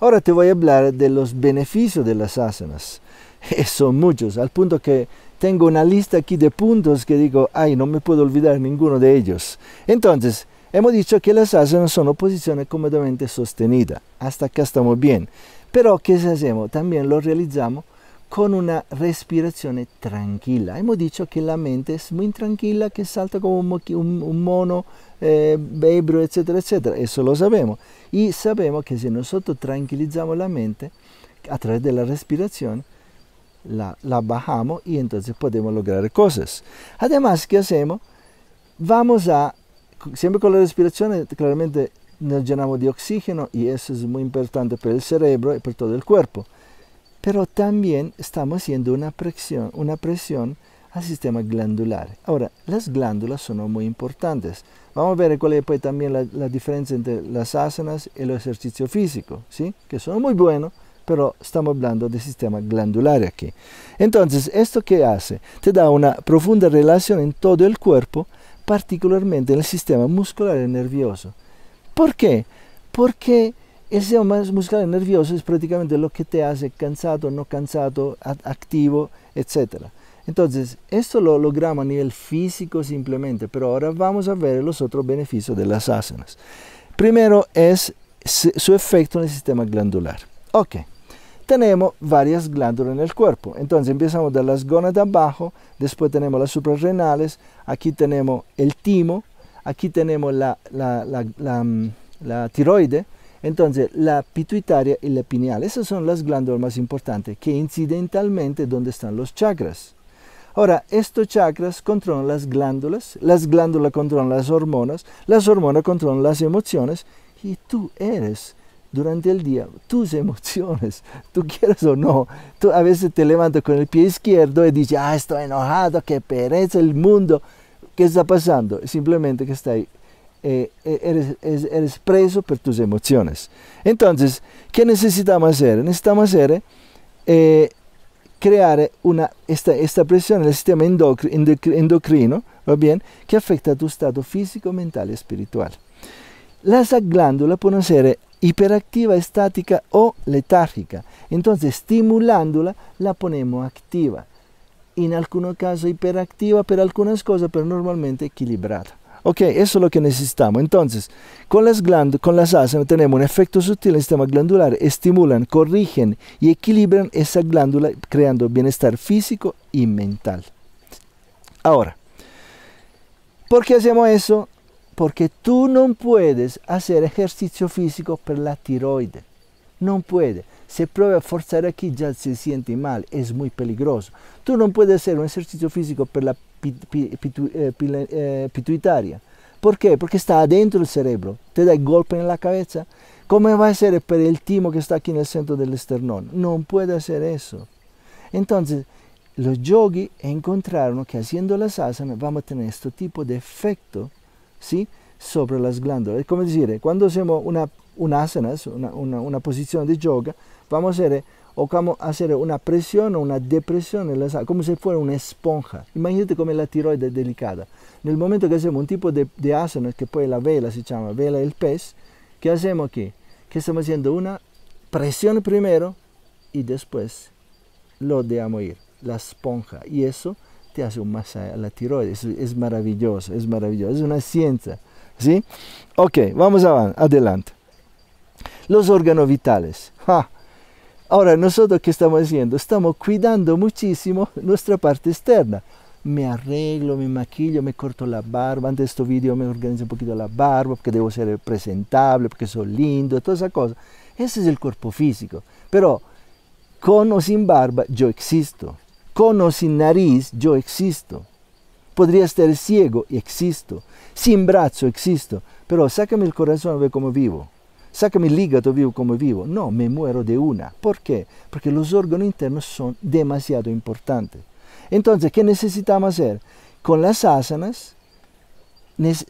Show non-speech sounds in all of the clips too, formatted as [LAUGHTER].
Ahora te voy a hablar de los beneficios de las asanas. [LAUGHS] Son muchos, al punto que tengo una lista aquí de puntos que digo, ay, no me puedo olvidar ninguno de ellos. Entonces, hemos dicho que las asanas son posición cómodamente sostenida. Hasta acá estamos bien. Pero, ¿qué hacemos? También lo realizamos con una respirazione tranquilla. Abbiamo detto che la mente è molto tranquilla, che salta come un, mono eh, bebro, eccetera, eccetera. Eso lo sappiamo. E sappiamo che se noi tranquillizziamo la mente attraverso della respirazione, la, la bajamos y entonces podemos lograr cosas. Además, ¿qué hacemos? Vamos a, siempre con la respiración, claramente nos llenamos de oxígeno y eso es muy importante para el cerebro y para todo el cuerpo. pero también estamos haciendo una presión, una presión al sistema glandular. Ahora, las glándulas son muy importantes. Vamos a ver cuál es pues, también la, la, diferencia entre las asanas y el ejercicio físico, ¿sí? que son muy buenos, pero estamos hablando del sistema glandular aquí. Entonces, ¿esto qué hace? Te da una profunda relación en todo el cuerpo, particularmente en el sistema muscular y nervioso. ¿Por qué? Porque el muscular y nervioso es prácticamente lo que te hace cansado, no cansado, activo, etc. Entonces, esto lo logramos a nivel físico simplemente, pero ahora vamos a ver los otros beneficios de las asanas. Primero es su efecto en el sistema glandular. Ok, tenemos varias glándulas en el cuerpo. Entonces empezamos de las gónadas abajo, después tenemos las suprarrenales, aquí tenemos el timo, aquí tenemos la, la, la, la mm, tiroide, entonces, la pituitaria y la pineal, esas son las glándulas más importantes, que incidentalmente donde están los chakras. Ahora, estos chakras controlan las glándulas, las glándulas controlan las hormonas, las hormonas controlan las emociones y tú eres durante el día tus emociones, [LAUGHS] tú quieres o no. Tú a veces te levantas con el pie izquierdo y dices, ah, estoy enojado, qué pereza el mundo. ¿Qué está pasando? Simplemente que está ahí eh, eh, eres, preso por tus emociones. Entonces, ¿qué necesitamos hacer? Necesitamos hacer eh, crear una, esta, presión en el sistema endocrino, ¿va bien? Que afecta tu estado físico, mental y espiritual. Las glándulas pueden ser hiperactiva, estática o letárgica. Entonces, estimulándola, la ponemos activa. En algunos casos hiperactiva pero algunas cosas, pero normalmente equilibrada. Ok, eso es lo que necesitamos. Entonces, con las, con las asanas tenemos un efecto sutil en el sistema glandular, estimulan, corrigen y equilibran esa glándula creando bienestar físico y mental. Ahora, ¿por qué hacemos eso? Porque tú no puedes hacer ejercicio físico para la tiroide. No puede. Se prueba a forzar aquí, ya se siente mal, es muy peligroso. Tú no puedes hacer un ejercicio físico para la Eh, eh, pituitaria. Perché? Perché sta dentro il cerebro. Te dai golpe nella cabeza. Come va a essere per il timo che sta qui nel centro dell'esternón? Non può essere eso. Entonces, los yogis encontraron che haciendo la sasana vamos a tener questo tipo di effetto ¿sí? sobre las glándulas. Es como decir, cuando hacemos una, un asana, una, una, una posición de yoga, vamos a hacer o como hacer una presión o una depresión en la como si fuera una esponja. Imagínate cómo la tiroides delicada. En el momento que hacemos un tipo de, de asana, que puede la vela se llama vela del pez, ¿qué hacemos aquí? Que estamos haciendo una presión primero y después lo dejamos ir, la esponja. Y eso te hace un masaje a la tiroides. Es, maravilloso, es maravilloso, es una ciencia. ¿Sí? Ok, vamos adelante. Los órganos vitales. ¡Ja! Ahora, nosotros qué estamos haciendo? Estamos cuidando muchísimo nuestra parte externa. Me arreglo, me maquillo, me corto la barba. Antes de este video me organizo un poquito la barba porque debo ser presentable, porque soy lindo, toda esa cosa. Ese es el cuerpo físico. Pero con o sin barba yo existo. Con o sin nariz yo existo. Podría estar ciego y existo. Sin brazo existo. Pero sácame el corazón a ver cómo vivo saca mi hígado vivo como vivo. No, me muero de una. ¿Por qué? Porque los órganos internos son demasiado importantes. Entonces, ¿qué necesitamos hacer? Con las asanas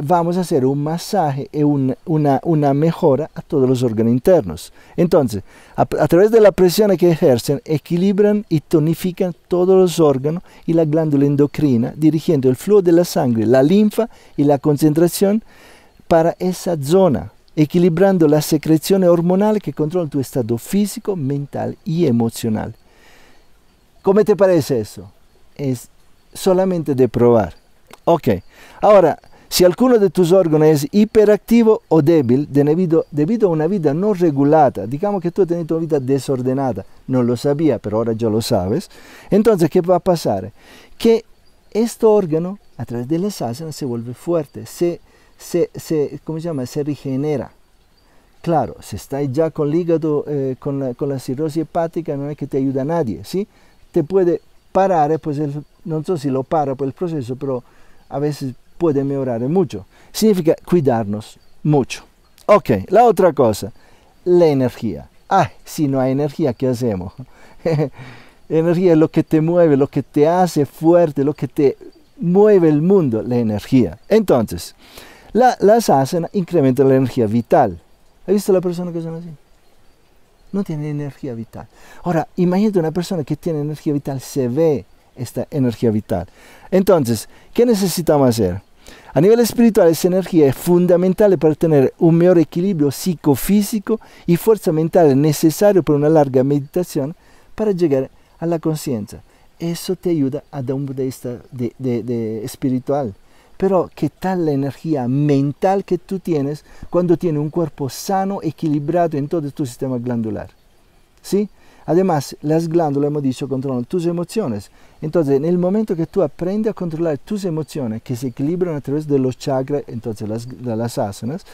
vamos a hacer un masaje y una, mejora a todos los órganos internos. Entonces, a través de la presión que ejercen, equilibran y tonifican todos los órganos y la glándula endocrina, dirigiendo el flujo de la sangre, la linfa y la concentración para esa zona equilibrando la secrezione hormonal que controla tu estado fisico, mental e emocional. Come ti pare questo? È solamente di provare. Ok, ora, se alguno de tus órganos è hiperactivo o débil debido, debido a una vita non regolata, diciamo che tu hai tenuto una vita desordenada, non lo sabía, però ora già lo sabes, entonces, che va a passare? Che questo órgano, a través de las asanas, se vuelve fuerte, se, se, se, ¿cómo se llama? Se regenera. Claro, si está ya con el hígado, eh, con, la, con, la, cirrosis hepática, no es que te ayuda a nadie, ¿sí? Te puede parar, eh, pues no sé si lo para por el proceso, pero a veces puede mejorar mucho. Significa cuidarnos mucho. Ok, la otra cosa, la energía. Ah, si no hay energía, ¿qué hacemos? [LAUGHS] energía es lo que te mueve, lo que te hace fuerte, lo que te mueve el mundo, la energía. Entonces, la, las hacen, incrementan la energía vital. ¿Has visto la persona que son así? No tiene energía vital. Ahora, imagínate una persona que tiene energía vital, se ve esta energía vital. Entonces, ¿qué necesitamos hacer? A nivel espiritual, esa energía es fundamental para tener un mejor equilibrio psicofísico y fuerza mental necesario para una larga meditación para llegar a la conciencia. Eso te ayuda a dar un budista de espiritual. Pero ¿qué tal la energía mental que tú tienes cuando tienes un cuerpo sano, equilibrado en todo tu sistema glandular? ¿Sí? Además, las glándulas, hemos dicho, controlan tus emociones. Entonces, en el momento que tú aprendes a controlar tus emociones, que se equilibran a través de los chakras, entonces las, las asanas,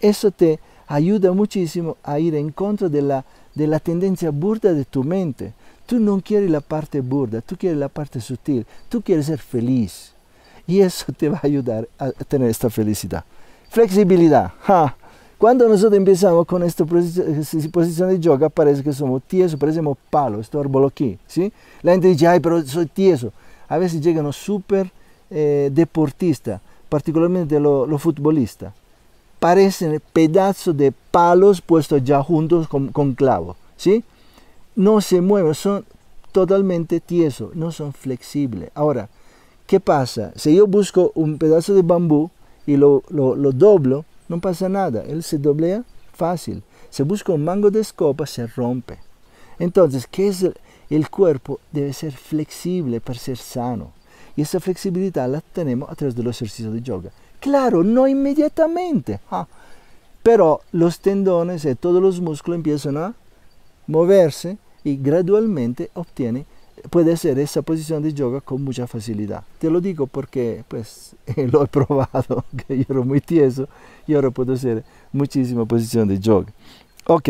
eso te ayuda muchísimo a ir en contra de la tendencia burda de tu mente. Tú no quieres la parte burda, tú quieres la parte sutil, tú quieres ser feliz y eso te va a ayudar a tener esta felicidad. Flexibilidad. Cuando nosotros empezamos con esta eh, posición de yoga, parece que somos tiesos, parecemos palos, este árbol aquí, ¿sí? La gente dice, ay, pero soy tieso. A veces llegan los super eh, deportistas, particularmente los lo futbolistas. Parecen pedazos de palos puestos ya juntos con, clavos. clavo, ¿sí? No se mueven, son totalmente tiesos, no son flexibles. Ahora, ¿Qué pasa? Si yo busco un pedazo de bambú y lo, lo, doblo, no pasa nada. Él se doblea fácil. Si busco un mango de escopa, se rompe. Entonces, ¿qué es el, cuerpo? Debe ser flexible para ser sano. Y esa flexibilidad la tenemos a través de los ejercicios de yoga. Claro, no inmediatamente. pero los tendones y todos los músculos empiezan a moverse y gradualmente obtiene puede hacer esa posición de yoga con mucha facilidad. Te lo digo porque pues [LAUGHS] lo he probado, [LAUGHS] que yo era muy tieso y ahora puedo hacer muchísima posición de yoga. Ok.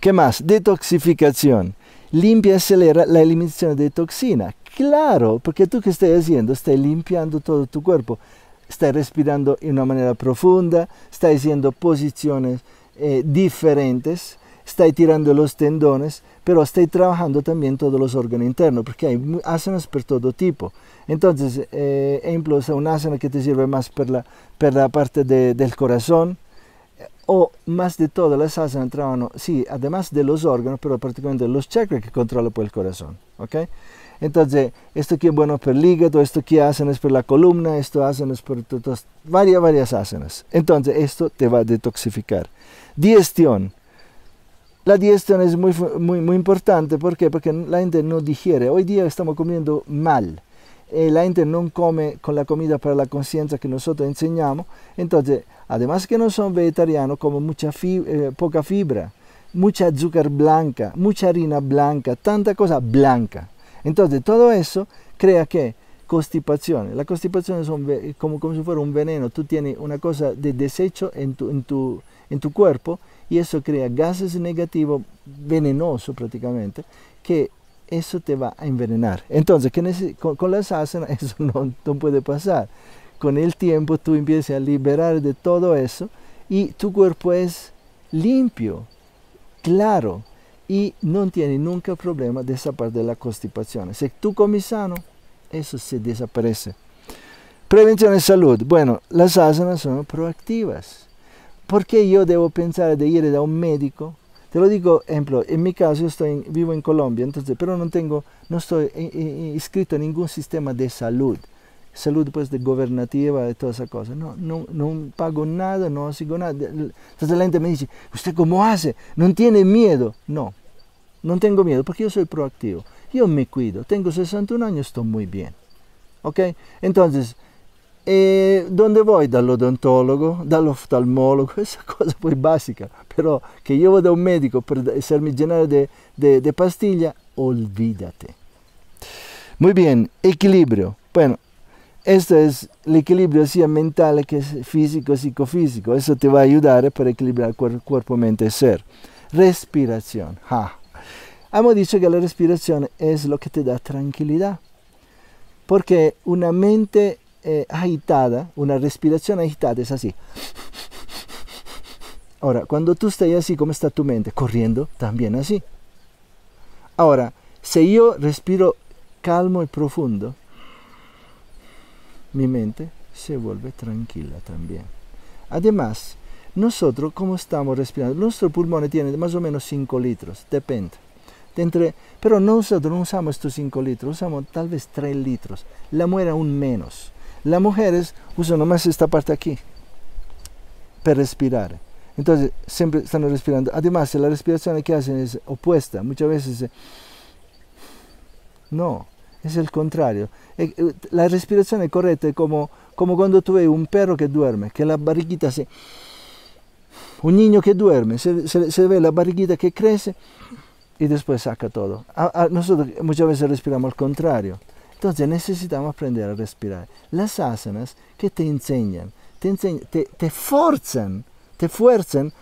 ¿Qué más? Detoxificación. Limpia y acelera la eliminación de toxina. Claro, porque tú que estás haciendo, estás limpiando todo tu cuerpo, estás respirando de una manera profunda, estás haciendo posiciones eh, diferentes, estás tirando los tendones, pero estoy trabajando también todos los órganos internos, porque hay asanas por todo tipo. Entonces, eh, ejemplo, una asana que te sirve más para la, para la parte de, del corazón, eh, o más de todas las asanas trabajan, sí, además de los órganos, pero particularmente los chakras que controlan por pues, el corazón. ¿okay? Entonces, esto que es bueno para el hígado, esto que hacen es para la columna, esto hacen es para varias, varias asanas. Entonces, esto te va a detoxificar. Digestión la digestión es muy, muy, muy importante. ¿Por qué? Porque la gente no digiere. Hoy día estamos comiendo mal. Eh, la gente no come con la comida para la conciencia que nosotros enseñamos. Entonces, además que no son vegetarianos, como mucha eh, poca fibra, mucha azúcar blanca, mucha harina blanca, tanta cosa blanca. Entonces, todo eso crea que constipación. La constipación es como, como si fuera un veneno. Tú tienes una cosa de desecho en tu, en tu, en tu cuerpo y eso crea gases negativos, venenoso prácticamente, que eso te va a envenenar. Entonces, con, con, las asanas [LAUGHS] eso no, puede pasar. Con el tiempo tú empiezas a liberar de todo eso y tu cuerpo es limpio, claro, y no tiene nunca problema de esa parte de la constipación. Si tú comes sano, eso se desaparece. Prevención de salud. Bueno, las asanas son proactivas. ¿Por qué yo debo pensar de ir a un médico? Te lo digo, ejemplo, en mi caso estoy vivo en Colombia, entonces, pero no tengo, no estoy eh, eh, eh, inscrito en ningún sistema de salud, salud pues de gobernativa, de todas esas cosas. No, no, no pago nada, no sigo nada. Entonces la gente me dice, ¿usted cómo hace? ¿No tiene miedo? No, no tengo miedo porque yo soy proactivo. Yo me cuido, tengo 61 años, estoy muy bien. ¿Ok? Entonces, e voy? dove odontólogo, dall'odontologo, dall'oftalmologo, [LAUGHS] esa cosa muy básica. Pero que io vada un médico para essermi mi de, de, pastilla, olvídate. Muy bien, equilibrio. Bueno, este es el equilibrio sia mental, que físico, e psicofísico. Eso te va a ayudar para equilibrar cuerpo, mente y e ser. Respiración. Hemos dicho que la respiración es lo que te da tranquilidad. Porque una mente eh, agitada, una respiración agitada, es así. Ahora, cuando tú estás así, ¿cómo está tu mente? Corriendo, también así. Ahora, si yo respiro calmo y profundo, mi mente se vuelve tranquila también. Además, nosotros, ¿cómo estamos respirando? Nuestro pulmón tiene más o menos 5 litros, depende. entre, pero nosotros no usamos estos 5 litros, usamos tal vez 3 litros. La muera un menos. Las mujeres usan más esta parte aquí para respirar. Entonces, siempre están respirando. Además, la respiración que hacen es opuesta. Muchas veces... Eh, no, es el contrario. Eh, eh, la respiración es correcta es como, como cuando tú ves un perro que duerme, que la barriguita se... Un niño que duerme, se, ve la barriguita que crece y después saca todo. nosotros muchas veces respiramos al contrario. Entonces necesitamos aprender a respirar. Las asanas que te enseñan, te, te, forzan, te fuerzan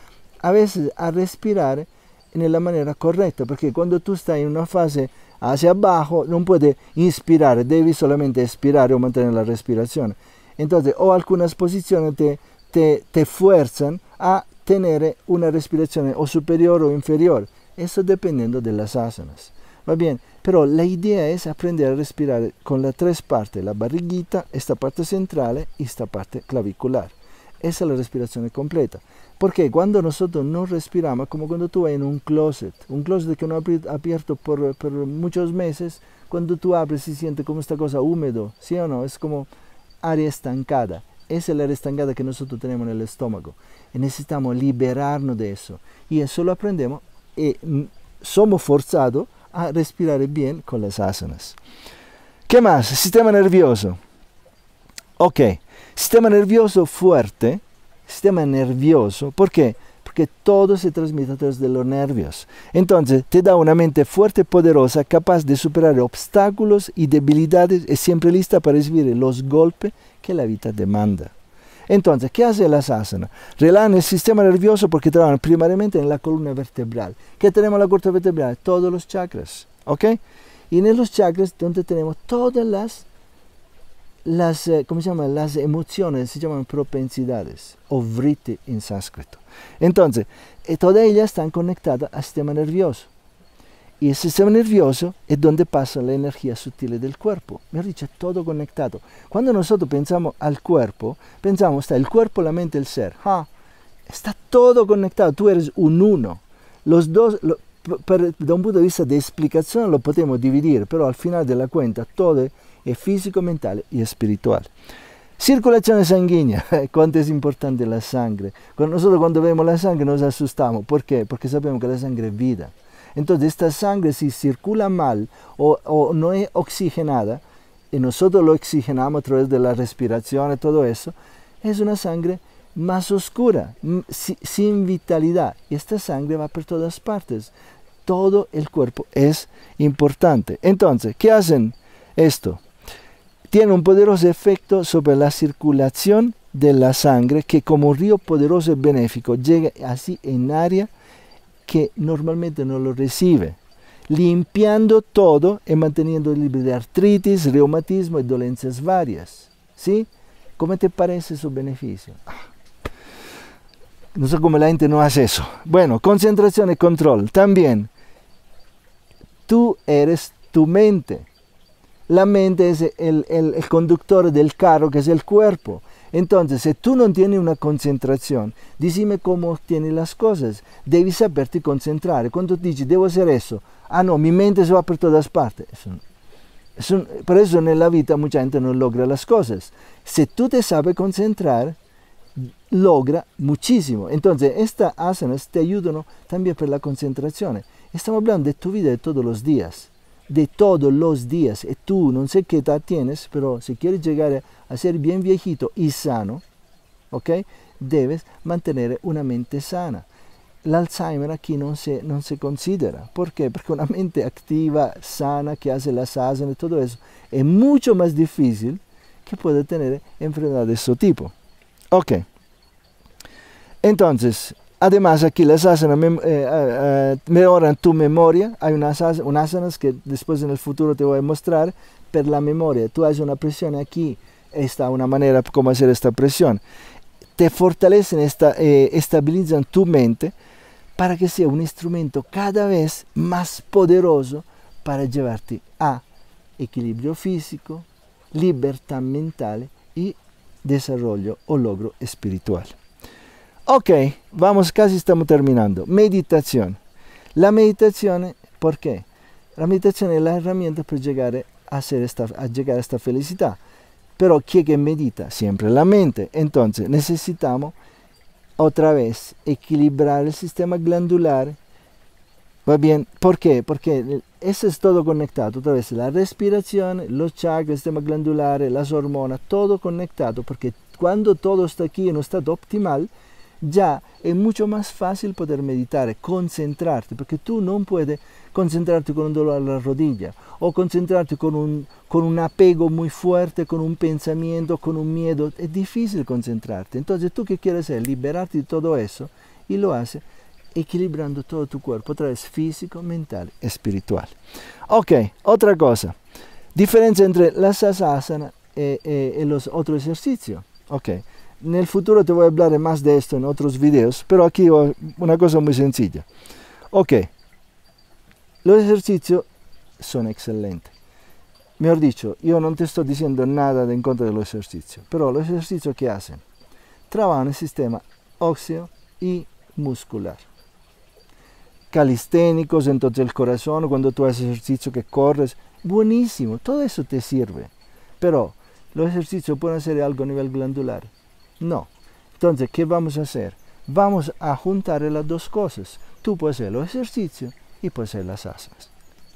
a veces a respirar en la manera correcta, porque cuando tú estás en una fase hacia abajo, no puedes inspirar, debes solamente expirar o mantener la respiración. Entonces, o algunas posiciones te, te, te fuerzan a tener una respiración o superior o inferior, eso dependiendo de las asanas. Va bien, pero la idea es aprender a respirar con las tres partes, la barriguita, esta parte central y esta parte clavicular. Esa es la respiración completa. Porque cuando nosotros no respiramos, como cuando tú vas en un closet, un closet que no ha abierto por, muchos meses, cuando tú abres y siente como esta cosa húmedo, ¿sí o no? Es como área estancada. Esa es la área estancada que nosotros tenemos en el estómago. Y necesitamos liberarnos de eso. Y eso lo aprendemos y eh, mm, somos forzados a respirar bien con las asanas. ¿Qué más? Sistema nervioso. Ok, sistema nervioso fuerte, sistema nervioso, ¿por qué? Porque todo se transmite a través de los nervios. Entonces, te da una mente fuerte, y poderosa, capaz de superar obstáculos y debilidades, y siempre lista para recibir los golpes que la vida demanda. Entonces, ¿qué hace la asana? Relaja el sistema nervioso porque trabajan primariamente en la columna vertebral. ¿Qué tenemos en la columna vertebral? Todos los chakras, ¿ok? Y en los chakras donde tenemos todas las, las eh, ¿cómo se llama? Las emociones, se llaman propensidades, o vritti en sánscrito. Entonces, eh, todas ellas están conectadas al sistema nervioso. Y el sistema nervioso è donde passa l'energia energía del cuerpo. Me dice, todo conectado. Cuando nosotros pensiamo al cuerpo, pensamos, sta il cuerpo, la mente, e il ser. Ah, está todo conectado, tú eres un uno. Los dos, lo, per, da un punto di vista di esplicazione lo potremmo dividere, però al final della cuenta tutto è fisico, mentale e spirituale. Circolazione sanguigna, quanto [LAUGHS] è importante la sangue. Quando, nosotros quando vemos la sangue ci asustamos, perché? Perché sappiamo che la sangue è vita. Entonces esta sangre si circula mal o, no es oxigenada, y nosotros lo oxigenamos a través de la respiración y todo eso, es una sangre más oscura, sin vitalidad. Y esta sangre va por todas partes. Todo el cuerpo es importante. Entonces, ¿qué hacen esto? Tiene un poderoso efecto sobre la circulación de la sangre que como río poderoso y benéfico llega así en área que normalmente no lo recibe, limpiando todo y manteniendo libre de artritis, reumatismo y dolencias varias. ¿Sí? ¿Cómo te parece su beneficio? No sé cómo la gente no hace eso. Bueno, concentración y control. También, tú eres tu mente. La mente es el, el conductor del carro que es el cuerpo. Entonces, si tú no tienes una concentración, dime cómo tienes las cosas. Debes saberte concentrar. Cuando dices, debo hacer eso, ah, no, mi mente se va por todas partes. por eso en la vida mucha gente no logra las cosas. Si tú te sabes concentrar, logra muchísimo. Entonces, estas asanas te ayudan también para la concentración. Estamos hablando de tu vida de todos los días de todos los días. Y eh, tú, no sé qué edad tienes, pero si quieres llegar a ser bien viejito y sano, ¿ok? Debes mantener una mente sana. El Alzheimer aquí no se, no se considera. ¿Por qué? Porque una mente activa, sana, que hace las asanas y todo eso, es mucho más difícil que puede tener enfermedad de su tipo. Ok. Entonces, Además, aquí las asanas eh, mejoran tu memoria. Hay unas, asanas que después en el futuro te voy a mostrar, pero la memoria, tú haces una presión aquí, está una manera como hacer esta presión. Te fortalecen, eh, estabilizan tu mente para que sea un instrumento cada vez más poderoso para llevarte a equilibrio físico, libertad mental y desarrollo o logro espiritual. Ok, vamos, casi estamos terminando. Meditazione. La meditazione, perché? La meditazione è la herramienta para llegar a, hacer esta, a llegar a esta felicidad. Pero ¿quién medita? Siempre la mente. Entonces necessitiamo, otra vez equilibrare il sistema glandular. ¿Va bien? ¿Por qué? Porque eso es todo conectado. Otra vez la respirazione, los chakras, el sistema glandular, le hormonas, tutto conectado. perché quando tutto sta qui in un stato optimale, già è molto più facile poter meditare, concentrarti, perché tu non puoi concentrarti con un dolore alla rodilla o concentrarti con un, con un apego molto forte, con un pensamiento, con un miedo. È difficile concentrarti. Entonces, tu che quieres es liberarte de todo eso y lo haces equilibrando todo tu cuerpo a través físico, e espiritual. Ok, otra cosa. Differenza entre la sasasana e, e, e los otros esercicios. Ok, en el futuro te voy a hablar más de esto en otros videos, pero aquí una cosa muy sencilla. Ok, los ejercicios son excelentes. Mejor dicho, yo no te estoy diciendo nada en contra de los ejercicios, pero los ejercicios que hacen trabajan el sistema óseo y muscular. Calisténicos, entonces el corazón, cuando tú haces ejercicio que corres, buenísimo, todo eso te sirve. Pero los ejercicios pueden ser algo a nivel glandular, no. Entonces, ¿qué vamos a hacer? Vamos a juntar las dos cosas. Tú puedes hacer los ejercicios y puedes hacer las asanas.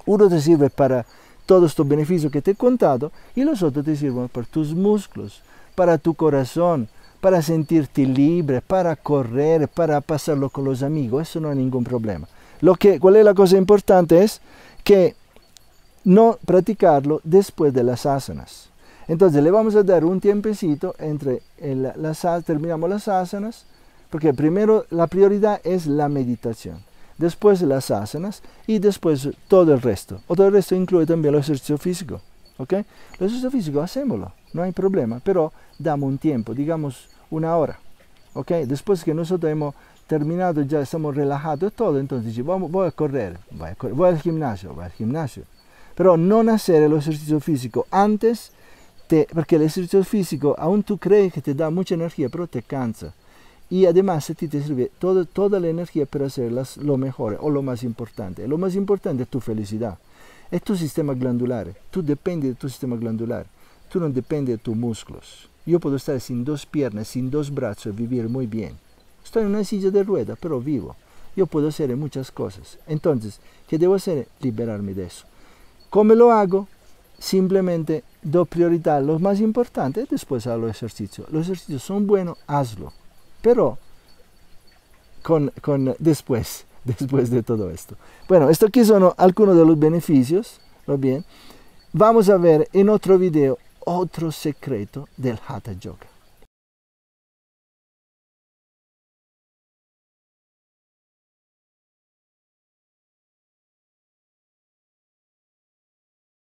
Uno te sirve para todos estos beneficios que te he contado y los otros te sirven para tus músculos, para tu corazón, para sentirte libre, para correr, para pasarlo con los amigos. Eso no es ningún problema. Lo que, ¿Cuál es la cosa importante? Es que no practicarlo después de las asanas. Entonces le vamos a dar un tiempecito entre el, las, terminamos las asanas, porque primero la prioridad es la meditación, después las asanas y después todo el resto. todo el resto incluye también el ejercicio físico. ¿ok? El ejercicio físico hacémoslo, no hay problema, pero damos un tiempo, digamos una hora. ¿ok? Después que nosotros hemos terminado, ya estamos relajados todo, entonces vamos, a correr, voy, a correr, voy al gimnasio, voy al gimnasio. Pero no hacer el ejercicio físico antes porque el ejercicio físico, aún tú crees que te da mucha energía, pero te cansa. Y además a ti te sirve toda la energía para hacer lo mejor o lo más importante. Lo más importante es tu felicidad, es tu sistema glandular. Tú dependes de tu sistema glandular, tú no dependes de tus músculos. Yo puedo estar sin dos piernas, sin dos brazos y vivir muy bien. Estoy en una silla de ruedas, pero vivo. Yo puedo hacer muchas cosas. Entonces, ¿qué debo hacer? Liberarme de eso. ¿Cómo lo hago? simplemente do prioridad lo más importante, después a los ejercicios. Los ejercicios son buenos, hazlo, pero con, después, [LAUGHS] después de todo esto. Bueno, esto aquí son algunos de los beneficios, lo bien? Vamos a ver en otro video otro secreto del Hatha Yoga.